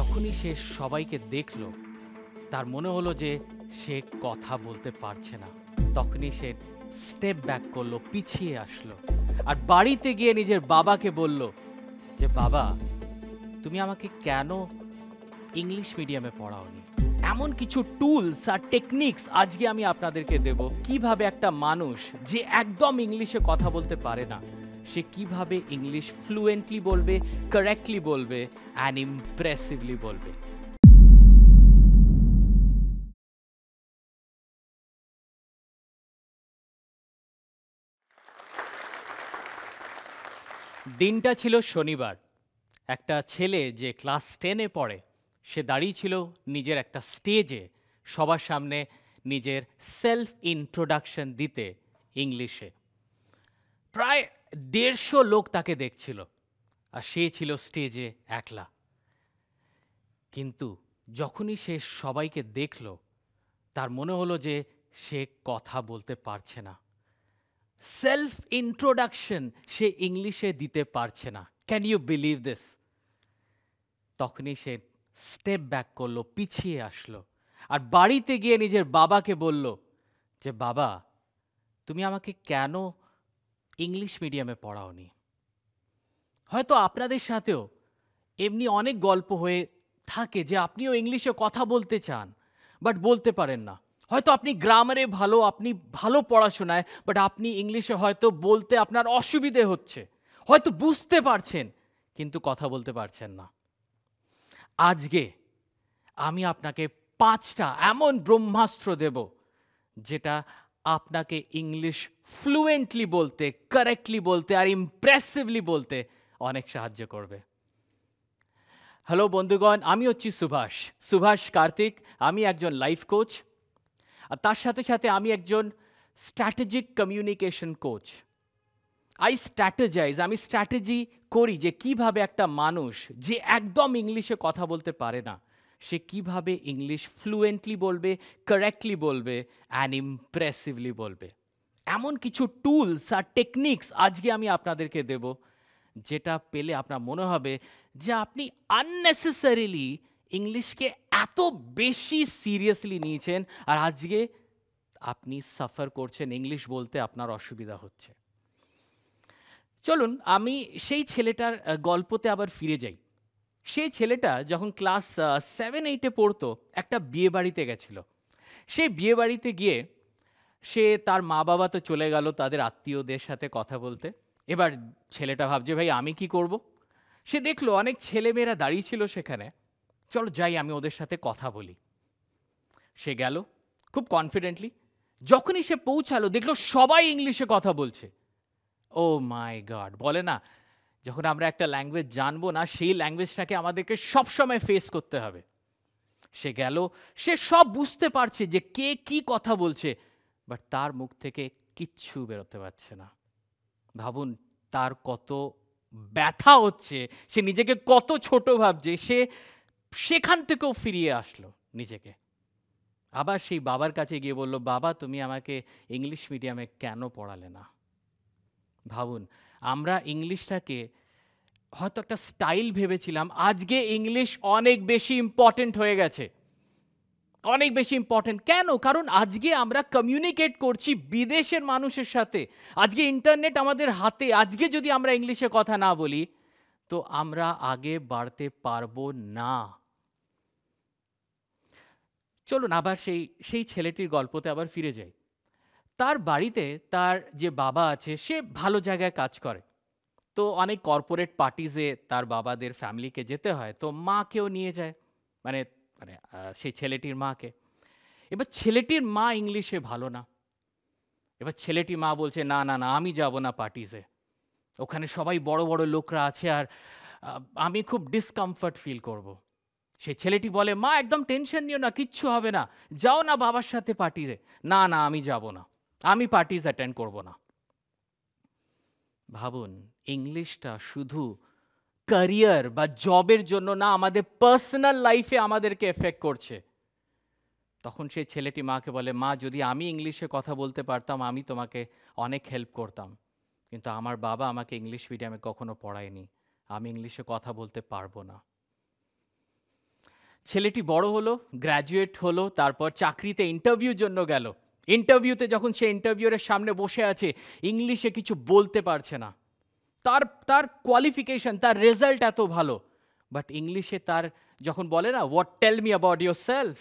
যখনই সে সবাইকে দেখল তার মনে হলো যে সে কথা বলতে পারছে না তখনই সে স্টেপ ব্যাক করলো পিছিয়ে আসলো আর বাড়িতে গিয়ে নিজের বাবাকে বলল যে বাবা তুমি আমাকে কেন ইংলিশ মিডিয়ামে পড়াওনি এমন কিছু টুলস আর টেকনিক্স আজকে আমি আপনাদেরকে দেব কিভাবে একটা মানুষ যে একদম ইংলিশে কথা বলতে পারে না সে কিভাবে ইংলিশ ফ্লুয়েন্টলি বলবে কারেক্টলি বলবে অ্যান্ড ইমপ্রেসিভলি বলবে দিনটা ছিল শনিবার একটা ছেলে যে ক্লাস টেনে পড়ে সে দাঁড়িয়ে ছিল নিজের একটা স্টেজে সবার সামনে নিজের সেলফ ইন্ট্রোডাকশন দিতে ইংলিশে প্রায় দেড়শো লোক তাকে দেখছিল আর সে ছিল স্টেজে একলা কিন্তু যখনই সে সবাইকে দেখল তার মনে হলো যে সে কথা বলতে পারছে না সেলফ ইন্ট্রোডাকশন সে ইংলিশে দিতে পারছে না ক্যান ইউ বিলিভ দিস তখনই সে স্টেপ ব্যাক করলো পিছিয়ে আসলো আর বাড়িতে গিয়ে নিজের বাবাকে বলল যে বাবা তুমি আমাকে কেন ইংলিশ মিডিয়ামে পড়াওনি হয়তো আপনাদের সাথেও এমনি অনেক গল্প হয়ে থাকে যে আপনিও ইংলিশে কথা বলতে চান বাট বলতে পারেন না হয়তো আপনি গ্রামারে ভালো আপনি ভালো পড়াশোনায় বাট আপনি ইংলিশে হয়তো বলতে আপনার অসুবিধে হচ্ছে হয়তো বুঝতে পারছেন কিন্তু কথা বলতে পারছেন না আজকে আমি আপনাকে পাঁচটা এমন ব্রহ্মাস্ত্র দেব যেটা আপনাকে ইংলিশ ফ্লুয়েন্টলি বলতে কারেক্টলি বলতে আর ইমপ্রেসিভলি বলতে অনেক সাহায্য করবে হ্যালো বন্ধুগণ আমি হচ্ছি সুভাষ সুভাষ কার্তিক আমি একজন লাইফ কোচ আর তার সাথে সাথে আমি একজন strategic communication coach I strategize আমি স্ট্র্যাটেজি করি যে কিভাবে একটা মানুষ যে একদম ইংলিশে কথা বলতে পারে না সে কিভাবে ইংলিশ ফ্লুয়েন্টলি বলবে কারেক্টলি বলবে অ্যান্ড ইমপ্রেসিভলি বলবে এমন কিছু টুলস আর টেকনিক্স আজকে আমি আপনাদেরকে দেব যেটা পেলে আপনার মনে হবে যে আপনি আননেসেসারিলি ইংলিশকে এত বেশি সিরিয়াসলি নিয়েছেন আর আজকে আপনি সাফার করছেন ইংলিশ বলতে আপনার অসুবিধা হচ্ছে চলুন আমি সেই ছেলেটার গল্পতে আবার ফিরে যাই সেই ছেলেটা যখন ক্লাস সেভেন এইটে পড়তো একটা বিয়ে বাড়িতে গেছিল সেই বিয়ে বাড়িতে গিয়ে সে তার মা বাবা তো চলে গেল তাদের আত্মীয়দের সাথে কথা বলতে এবার ছেলেটা ভাবছে ভাই আমি কি করব। সে দেখলো অনেক ছেলেমেয়েরা দাঁড়িয়ে ছিল সেখানে চলো যাই আমি ওদের সাথে কথা বলি সে গেল খুব কনফিডেন্টলি যখনই সে পৌঁছালো দেখলো সবাই ইংলিশে কথা বলছে ও মাই গড বলে না যখন আমরা একটা ল্যাঙ্গুয়েজ জানবো না সেই ল্যাঙ্গুয়েজটাকে আমাদেরকে সবসময় ফেস করতে হবে সে গেল সে সব বুঝতে পারছে যে কে কি কথা বলছে বাট তার মুখ থেকে কিচ্ছু বেরোতে পারছে না ভাবুন তার কত ব্যথা হচ্ছে সে নিজেকে কত ছোট ভাবছে সে সেখান থেকেও ফিরিয়ে আসলো নিজেকে আবার সেই বাবার কাছে গিয়ে বলল বাবা তুমি আমাকে ইংলিশ মিডিয়ামে কেন পড়ালে না ভাবুন আমরা ইংলিশটাকে হয়তো একটা স্টাইল ভেবেছিলাম আজকে ইংলিশ অনেক বেশি ইম্পর্টেন্ট হয়ে গেছে অনেক বেশি ইম্পর্টেন্ট কেন কারণ আজকে আমরা কমিউনিকেট করছি বিদেশের মানুষের সাথে আজকে ইন্টারনেট আমাদের হাতে আজকে যদি আমরা ইংলিশে কথা না বলি তো আমরা আগে বাড়তে পারবো না চলুন আবার সেই সেই ছেলেটির গল্পতে আবার ফিরে যাই তার বাড়িতে তার যে বাবা আছে সে ভালো জায়গায় কাজ করে তো অনেক কর্পোরেট পার্টিজে তার বাবাদের ফ্যামিলিকে যেতে হয় তো মাকেও নিয়ে যায় মানে মানে সেই ছেলেটির মাকে এবার ছেলেটির মা ইংলিশে ভালো না এবার ছেলেটি মা বলছে না না না আমি যাব না পার্টিসে ওখানে সবাই বড় বড় লোকরা আছে আর আমি খুব ডিসকমফর্ট ফিল করব। সেই ছেলেটি বলে মা একদম টেনশন নিও না কিচ্ছু হবে না যাও না বাবার সাথে পার্টিতে না না আমি যাব না আমি পার্টিস অ্যাটেন্ড করব না ভাবুন ইংলিশটা শুধু ক্যারিয়ার বা জবের জন্য না আমাদের পার্সোনাল লাইফে আমাদেরকে এফেক্ট করছে তখন সেই ছেলেটি মাকে বলে মা যদি আমি ইংলিশে কথা বলতে পারতাম আমি তোমাকে অনেক হেল্প করতাম কিন্তু আমার বাবা আমাকে ইংলিশ মিডিয়ামে কখনো পড়ায়নি আমি ইংলিশে কথা বলতে পারবো না ছেলেটি বড় হলো গ্র্যাজুয়েট হলো তারপর চাকরিতে ইন্টারভিউর জন্য গেল ইন্টারভিউতে যখন সে ইন্টারভিউরের সামনে বসে আছে ইংলিশে কিছু বলতে পারছে না তার তার কোয়ালিফিকেশন তার রেজাল্ট এত ভালো বাট ইংলিশে তার যখন বলে না what tell me about yourself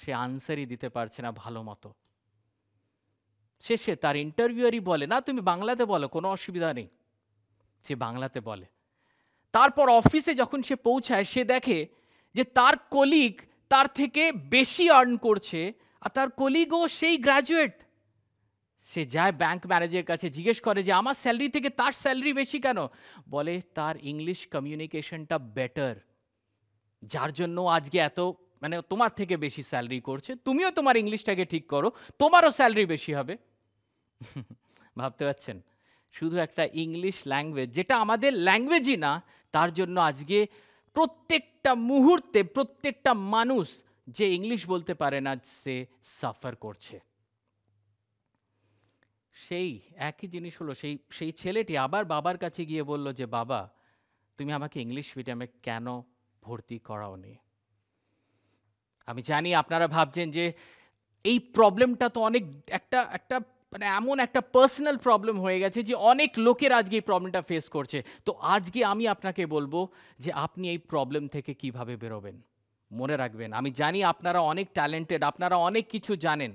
সে আনসারই দিতে পারছে না ভালো মতো শেষে তার ইন্টারভিউয়ারই বলে না তুমি বাংলাতে বলো কোনো অসুবিধা নেই সে বাংলাতে বলে তারপর অফিসে যখন সে পৌঁছায় সে দেখে যে তার কলিগ তার থেকে বেশি আর্ন করছে আর তার কলিগও সেই গ্রাজুয়েট সে যায় ব্যাংক ম্যানেজারের কাছে জিজ্ঞেস করে যে আমার স্যালারি থেকে তার স্যালারি বেশি কেন বলে তার ইংলিশ কমিউনিকেশনটা বেটার যার জন্য আজকে এত মানে তোমার থেকে বেশি স্যালারি করছে তুমিও তোমার ইংলিশটাকে ঠিক করো তোমারও স্যালারি বেশি হবে ভাবতে পারছেন শুধু একটা ইংলিশ ল্যাঙ্গুয়েজ যেটা আমাদের ল্যাঙ্গুয়েজই না তার জন্য আজকে প্রত্যেকটা মুহূর্তে প্রত্যেকটা মানুষ যে ইংলিশ বলতে পারে না সে সাফার করছে সেই একই জিনিস হলো সেই সেই ছেলেটি আবার বাবার কাছে গিয়ে বলল যে বাবা তুমি আমাকে ইংলিশ মিডিয়ামে কেন ভর্তি করাওনি আমি জানি আপনারা ভাবছেন যে এই প্রবলেমটা তো অনেক একটা একটা মানে এমন একটা পার্সোনাল প্রবলেম হয়ে গেছে যে অনেক লোকের আজকে এই প্রবলেমটা ফেস করছে তো আজকে আমি আপনাকে বলবো যে আপনি এই প্রবলেম থেকে কিভাবে বেরোবেন মনে রাখবেন আমি জানি আপনারা অনেক ট্যালেন্টেড আপনারা অনেক কিছু জানেন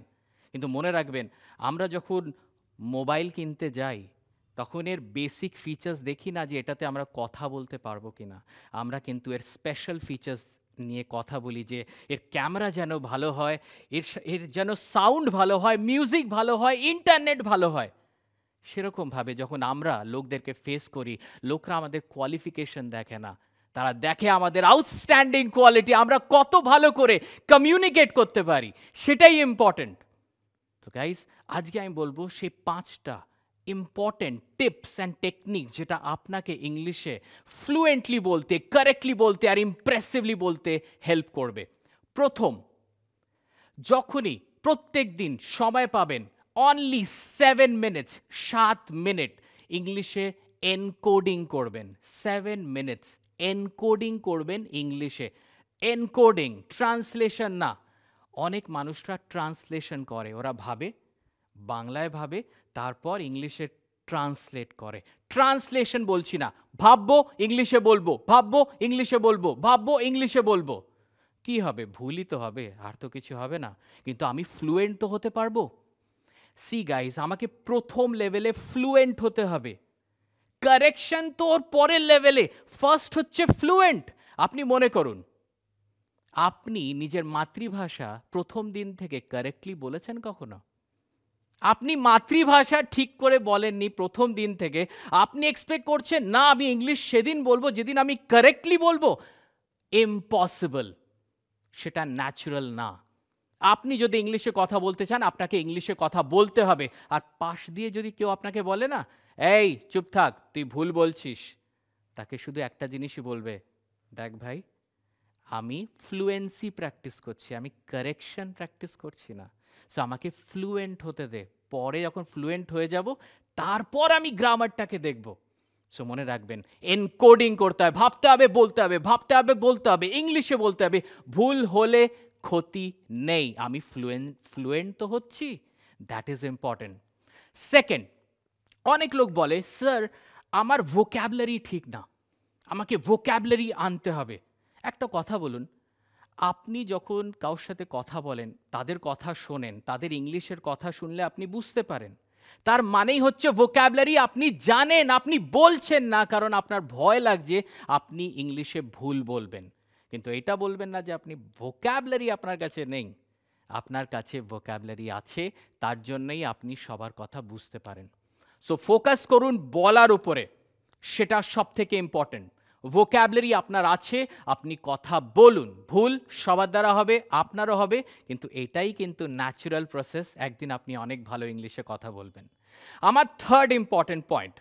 কিন্তু মনে রাখবেন আমরা যখন মোবাইল কিনতে যাই তখন এর বেসিক ফিচার্স দেখি না যে এটাতে আমরা কথা বলতে পারবো কি না আমরা কিন্তু এর স্পেশাল ফিচার্স নিয়ে কথা বলি যে এর ক্যামেরা যেন ভালো হয় এর এর যেন সাউন্ড ভালো হয় মিউজিক ভালো হয় ইন্টারনেট ভালো হয় সেরকমভাবে যখন আমরা লোকদেরকে ফেস করি লোকরা আমাদের কোয়ালিফিকেশন দেখে না তারা দেখে আমাদের আউটস্ট্যান্ডিং কোয়ালিটি আমরা কত ভালো করে কমিউনিকেট করতে পারি সেটাই ইম্পর্ট্যান্ট তো গাইজ আজকে আমি বলবো সেই পাঁচটা ইম্পর্টেন্ট টিপস অ্যান্ড টেকনিক যেটা আপনাকে ইংলিশে ফ্লুয়েন্টলি বলতে কারেক্টলি বলতে আর ইমপ্রেসিভলি বলতে হেল্প করবে প্রথম যখনই প্রত্যেক দিন সময় পাবেন অনলি সেভেন মিনিটস সাত মিনিট ইংলিশে এনকোডিং করবেন সেভেন মিনিটস এনকোডিং করবেন ইংলিশে এনকোডিং ট্রান্সলেশন না অনেক মানুষরা ট্রান্সলেশন করে ওরা ভাবে বাংলায় ভাবে তারপর ইংলিশে ট্রান্সলেট করে ট্রান্সলেশন বলছি না ভাববো ইংলিশে বলবো ভাববো ইংলিশে বলবো ভাববো ইংলিশে বলবো কি হবে ভুলই তো হবে আর তো কিছু হবে না কিন্তু আমি ফ্লুয়েন্ট তো হতে পারবো সি গাইস আমাকে প্রথম লেভেলে ফ্লুয়েন্ট হতে হবে কারেকশন তো ওর পরের লেভেলে ফার্স্ট হচ্ছে ফ্লুয়েন্ট আপনি মনে করুন আপনি নিজের মাতৃভাষা প্রথম দিন থেকে কারেক্টলি বলেছেন কখনো আপনি মাতৃভাষা ঠিক করে বলেননি প্রথম দিন থেকে আপনি এক্সপেক্ট করছেন না আমি ইংলিশ সেদিন বলবো যেদিন আমি কারেক্টলি বলবো ইম্পসিবল সেটা ন্যাচুরাল না আপনি যদি ইংলিশে কথা বলতে চান আপনাকে ইংলিশে কথা বলতে হবে আর পাশ দিয়ে যদি কেউ আপনাকে বলে না এই চুপ থাক তুই ভুল বলছিস তাকে শুধু একটা জিনিসই বলবে দেখ ভাই আমি ফ্লুয়েন্সি প্র্যাকটিস করছি আমি কারেকশন প্র্যাকটিস করছি না সো আমাকে ফ্লুয়েন্ট হতে দে পরে যখন ফ্লুয়েন্ট হয়ে যাব তারপর আমি গ্রামারটাকে দেখব সো মনে রাখবেন এনকোডিং করতে হবে ভাবতে হবে বলতে হবে ভাবতে হবে বলতে হবে ইংলিশে বলতে হবে ভুল হলে ক্ষতি নেই আমি ফ্লুয়েন ফ্লুয়েন্ট তো হচ্ছি দ্যাট ইজ ইম্পর্টেন্ট সেকেন্ড অনেক লোক বলে স্যার আমার ভোক্যাবলারি ঠিক না আমাকে ভোক্যাবলারি আনতে হবে একটা কথা বলুন আপনি যখন কারোর সাথে কথা বলেন তাদের কথা শোনেন তাদের ইংলিশের কথা শুনলে আপনি বুঝতে পারেন তার মানেই হচ্ছে ভোক্যাবলারি আপনি জানেন আপনি বলছেন না কারণ আপনার ভয় লাগছে আপনি ইংলিশে ভুল বলবেন কিন্তু এটা বলবেন না যে আপনি ভোক্যাবলারি আপনার কাছে নেই আপনার কাছে ভোক্যাবলারি আছে তার জন্যই আপনি সবার কথা বুঝতে পারেন সো ফোকাস করুন বলার উপরে সেটা সব থেকে ইম্পর্টেন্ট ভোক্যাবলারি আপনার আছে আপনি কথা বলুন ভুল সবার দ্বারা হবে আপনারও হবে কিন্তু এটাই কিন্তু ন্যাচুরাল প্রসেস একদিন আপনি অনেক ভালো ইংলিশে কথা বলবেন আমার থার্ড ইম্পর্টেন্ট পয়েন্ট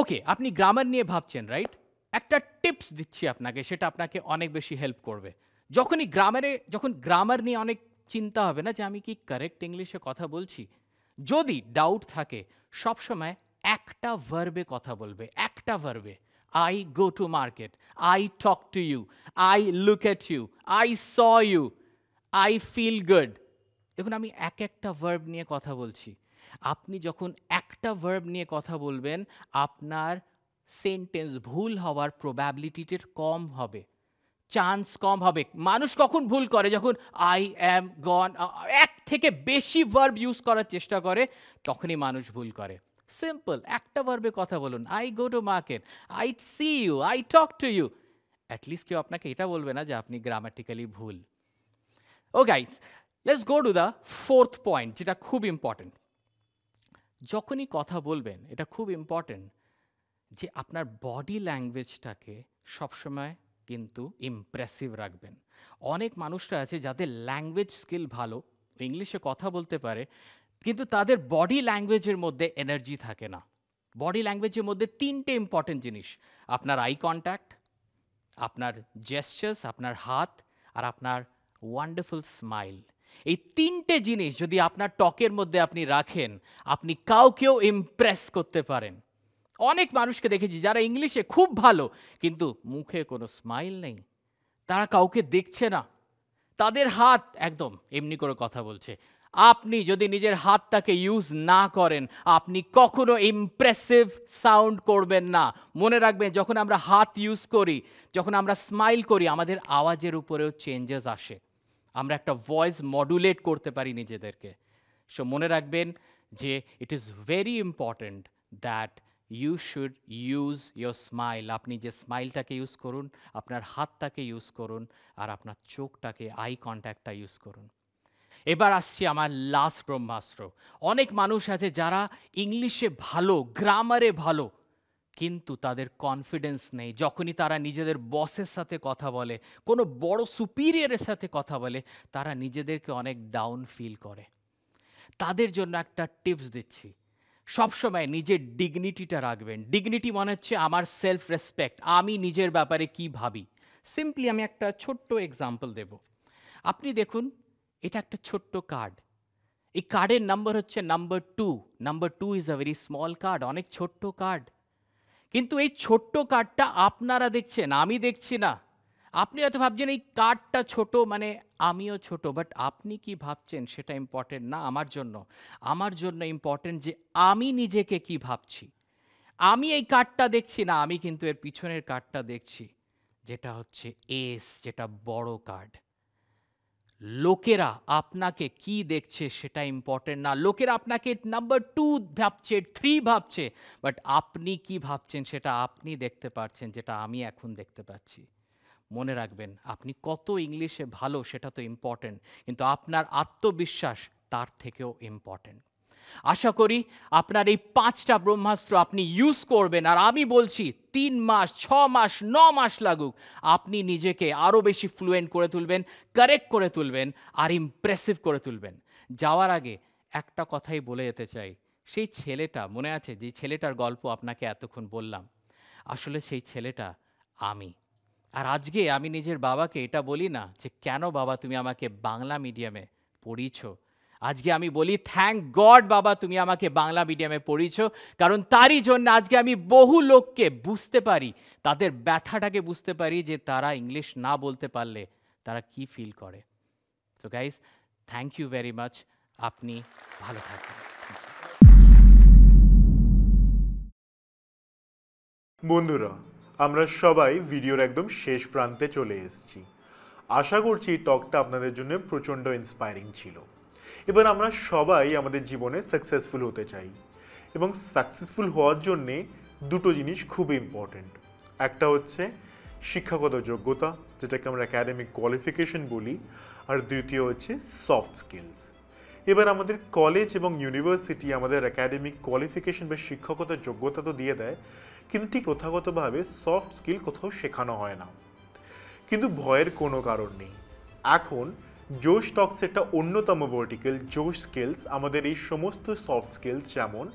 ওকে আপনি গ্রামার নিয়ে ভাবছেন রাইট একটা টিপস দিচ্ছি আপনাকে সেটা আপনাকে অনেক বেশি হেল্প করবে যখনই গ্রামারে যখন গ্রামার নিয়ে অনেক চিন্তা হবে না যে আমি কি কারেক্ট ইংলিশে কথা বলছি যদি ডাউট থাকে সবসময় একটা ভার্বে কথা বলবে একটা ভার্বে I go to market. I talk to you. I look at you. I saw you. I feel good. দেখুন আমি এক একটা ভার্ব নিয়ে কথা বলছি আপনি যখন একটা ভার্ব নিয়ে কথা বলবেন আপনার সেন্টেন্স ভুল হওয়ার প্রবাবিলিটিটার কম হবে চান্স কম হবে মানুষ কখন ভুল করে যখন আই অ্যাম গন এক থেকে বেশি ভার্ব ইউজ করার চেষ্টা করে তখনই মানুষ ভুল করে সিম্পল একটা ভার্বে কথা বলুন I go to market I see you I talk to you at least কেউ আপনাকে এটা বলবে না যে আপনি গ্রামাটিক্যালি ভুল oh guys let's go to the fourth point যেটা খুব ইম্পর্টেন্ট যখনই কথা বলবেন এটা খুব ইম্পর্টেন্ট যে আপনার বডি ল্যাঙ্গুয়েজটাকে সবসময় কিন্তু ইমপ্রেসিভ রাখবেন অনেক মানুষরা আছে যাদের ল্যাঙ্গুয়েজ স্কিল ভালো ইংলিশে কথা বলতে পারে কিন্তু তাদের বডি ল্যাঙ্গুয়েজের মধ্যে এনার্জি থাকে না বডি ল্যাঙ্গুয়েজের মধ্যে তিনটে ইম্পর্টেন্ট জিনিস আপনার আই কন্ট্যাক্ট আপনার জেস্টার্স আপনার হাত আর আপনার ওয়ান্ডারফুল স্মাইল এই তিনটে জিনিস যদি আপনার টকের মধ্যে আপনি রাখেন আপনি কাউকেও ইমপ্রেস করতে পারেন অনেক মানুষকে দেখেছি যারা ইংলিশে খুব ভালো কিন্তু মুখে কোনো স্মাইল নেই তারা কাউকে দেখছে না তাদের হাত একদম এমনি করে কথা বলছে আপনি যদি নিজের হাতটাকে ইউজ না করেন আপনি কখনো ইমপ্রেসিভ সাউন্ড করবেন না মনে রাখবেন যখন আমরা হাত ইউজ করি যখন আমরা স্মাইল করি আমাদের আওয়াজের উপরেও চেঞ্জেস আসে আমরা একটা ভয়েস মডুলেট করতে পারি নিজেদেরকে সো মনে রাখবেন যে it is very important that you should use your smile আপনি যে স্মাইলটাকে ইউজ করুন আপনার হাতটাকে ইউজ করুন আর আপনার চোখটাকে আই কন্ট্যাক্টটা ইউজ করুন এবার আসছি আমার লাস্ট ব্রহ্মাস্ত্র অনেক মানুষ আছে যারা ইংলিশে ভালো গ্রামারে ভালো কিন্তু তাদের কনফিডেন্স নেই যখনই তারা নিজেদের বসের সাথে কথা বলে কোনো বড় সুপিরিয়রের সাথে কথা বলে তারা নিজেদেরকে অনেক ডাউন ফিল করে তাদের জন্য একটা টিপস দিচ্ছি সবসময় নিজের ডিগনিটিটা রাখবেন ডিগনিটি মনে হচ্ছে আমার সেলফ রেসপেক্ট আমি নিজের ব্যাপারে কি ভাবি সিম্পলি আমি একটা ছোট্ট এক্সাম্পল দেব আপনি দেখুন এটা একটা ছোট্ট কার্ড এই কার্ডের নাম্বার হচ্ছে number two number two is a very small card অনেক ছোট্ট কার্ড কিন্তু এই ছোট্ট কার্ডটা আপনারা দেখছেন আমি দেখছি না আপনি হয়তো ভাবছেন এই কার্ডটা ছোট মানে আমিও ছোট বাট আপনি কি ভাবছেন সেটা ইম্পর্টেন্ট না আমার জন্য আমার জন্য ইম্পর্টেন্ট যে আমি নিজেকে কি ভাবছি আমি এই কার্ডটা দেখছি না আমি কিন্তু এর পিছনের কার্ডটা দেখছি যেটা হচ্ছে এস যেটা বড় কার্ড লোকেরা আপনাকে কি দেখছে সেটা ইম্পর্টেন্ট না লোকেরা আপনাকে নাম্বার টু ভাবছে থ্রি ভাবছে বাট আপনি কি ভাবছেন সেটা আপনি দেখতে পাচ্ছেন যেটা আমি এখন দেখতে পাচ্ছি মনে রাখবেন আপনি কত ইংলিশে ভালো সেটা তো ইম্পর্টেন্ট কিন্তু আপনার আত্মবিশ্বাস তার থেকেও ইম্পর্টেন্ট আশা করি আপনার এই পাঁচটা ব্রহ্মাস্ত্র আপনি ইউজ করবেন আর আমি বলছি তিন মাস ছ মাস ন মাস লাগুক আপনি নিজেকে আরও বেশি ফ্লুয়েন্ট করে তুলবেন কারেক্ট করে তুলবেন আর ইমপ্রেসিভ করে তুলবেন যাওয়ার আগে একটা কথাই বলে যেতে চাই সেই ছেলেটা মনে আছে যে ছেলেটার গল্প আপনাকে এতক্ষণ বললাম আসলে সেই ছেলেটা আমি আর আজকে আমি নিজের বাবাকে এটা বলি না যে কেন বাবা তুমি আমাকে বাংলা মিডিয়ামে পড়িয়েছো আজকে আমি বলি থ্যাংক গড বাবা তুমি আমাকে বাংলা মিডিয়ামে পড়িয়েছ কারণ তারই জন্য আজকে আমি বহু লোককে বুঝতে পারি তাদের ব্যথাটাকে বুঝতে পারি যে তারা ইংলিশ না বলতে পারলে তারা কি ফিল করে তো guys thank you very much আপনি ভালো থাকবেন বন্ধুরা আমরা সবাই ভিডিওর একদম শেষ প্রান্তে চলে এসেছি আশা করছি টকটা আপনাদের জন্য প্রচণ্ড ইন্সপায়ারিং ছিল এবার আমরা সবাই আমাদের জীবনে সাকসেসফুল হতে চাই এবং সাকসেসফুল হওয়ার জন্যে দুটো জিনিস খুব ইম্পর্ট্যান্ট একটা হচ্ছে শিক্ষাগত যোগ্যতা যেটাকে আমরা অ্যাকাডেমিক কোয়ালিফিকেশন বলি আর দ্বিতীয় হচ্ছে সফট স্কিলস এবার আমাদের কলেজ এবং ইউনিভার্সিটি আমাদের একাডেমিক কোয়ালিফিকেশন বা শিক্ষকতার যোগ্যতা তো দিয়ে দেয় কিন্তু ঠিক প্রথাগতভাবে সফট স্কিল কোথাও শেখানো হয় না কিন্তু ভয়ের কোনো কারণ নেই এখন জোশ টক্স একটা অন্যতম ভার্টিক্যাল জোশ স্কিলস আমাদের এই সমস্ত সফট স্কিলস যেমন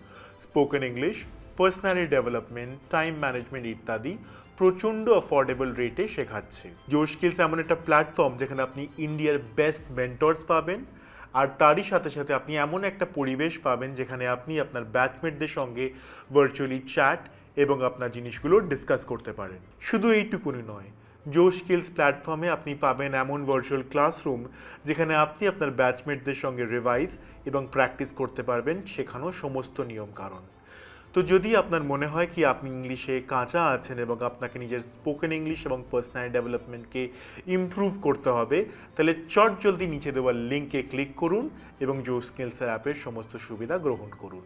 spoken English personally development time management ইত্যাদি প্রচণ্ড অ্যাফোর্ডেবল রেটে শেখাচ্ছে জোশ স্কিলস এমন একটা প্ল্যাটফর্ম যেখানে আপনি ইন্ডিয়ার বেস্ট মেন্টর্স পাবেন আর তারই সাথে সাথে আপনি এমন একটা পরিবেশ পাবেন যেখানে আপনি আপনার ব্যাচমেটদের সঙ্গে ভার্চুয়ালি চ্যাট এবং আপনার জিনিসগুলো ডিসকাস করতে পারেন শুধু এইটুকুনি নয় জো স্কিলস প্ল্যাটফর্মে আপনি পাবেন এমন ভার্চুয়াল ক্লাসরুম যেখানে আপনি আপনার ব্যাচমেটদের সঙ্গে রিভাইজ এবং প্র্যাকটিস করতে পারবেন শেখানো সমস্ত নিয়ম কারণ তো যদি আপনার মনে হয় কি আপনি ইংলিশে কাঁচা আছেন এবং আপনাকে নিজের স্পোকেন ইংলিশ এবং পার্সোনাল ডেভেলপমেন্টকে ইম্প্রুভ করতে হবে তাহলে চট জলদি নিচে দেওয়া লিঙ্কে ক্লিক করুন এবং জো স্কিলসের অ্যাপের সমস্ত সুবিধা গ্রহণ করুন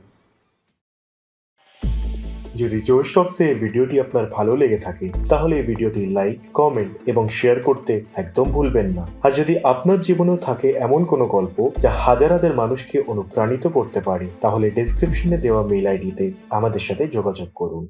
যদি জোশ টক্সে এই ভিডিওটি আপনার ভালো লেগে থাকে তাহলে এই ভিডিওটি লাইক কমেন্ট এবং শেয়ার করতে একদম ভুলবেন না আর যদি আপনার জীবনেও থাকে এমন কোনো গল্প যা হাজার হাজার মানুষকে অনুপ্রাণিত করতে পারে তাহলে ডিসক্রিপশনে দেওয়া মেইল আইডিতে আমাদের সাথে যোগাযোগ করুন